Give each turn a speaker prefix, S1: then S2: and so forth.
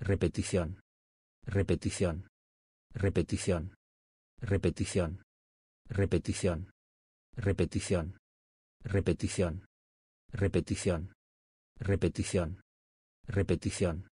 S1: repetición, repetición, repetición, repetición, repetición, repetición, repetición, repetición, repetición, repetición,